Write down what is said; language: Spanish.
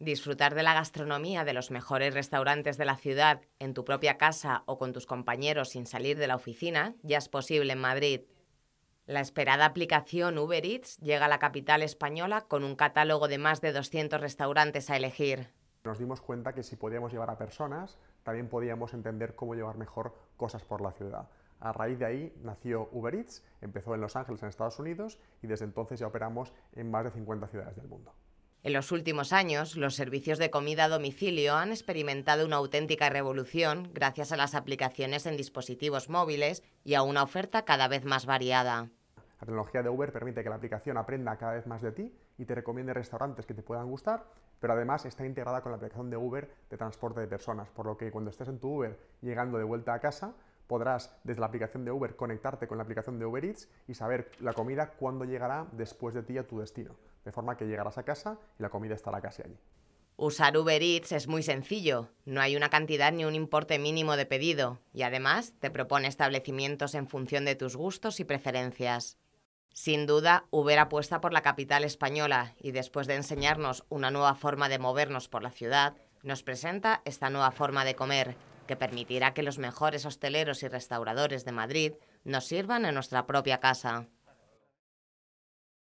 Disfrutar de la gastronomía de los mejores restaurantes de la ciudad en tu propia casa o con tus compañeros sin salir de la oficina ya es posible en Madrid. La esperada aplicación Uber Eats llega a la capital española con un catálogo de más de 200 restaurantes a elegir. Nos dimos cuenta que si podíamos llevar a personas, también podíamos entender cómo llevar mejor cosas por la ciudad. A raíz de ahí nació Uber Eats, empezó en Los Ángeles, en Estados Unidos, y desde entonces ya operamos en más de 50 ciudades del mundo. En los últimos años, los servicios de comida a domicilio han experimentado una auténtica revolución gracias a las aplicaciones en dispositivos móviles y a una oferta cada vez más variada. La tecnología de Uber permite que la aplicación aprenda cada vez más de ti y te recomiende restaurantes que te puedan gustar, pero además está integrada con la aplicación de Uber de transporte de personas, por lo que cuando estés en tu Uber llegando de vuelta a casa, podrás desde la aplicación de Uber conectarte con la aplicación de Uber Eats y saber la comida cuándo llegará después de ti a tu destino, de forma que llegarás a casa y la comida estará casi allí. Usar Uber Eats es muy sencillo, no hay una cantidad ni un importe mínimo de pedido y además te propone establecimientos en función de tus gustos y preferencias. Sin duda, Uber apuesta por la capital española y después de enseñarnos una nueva forma de movernos por la ciudad, nos presenta esta nueva forma de comer, que permitirá que los mejores hosteleros y restauradores de Madrid nos sirvan en nuestra propia casa.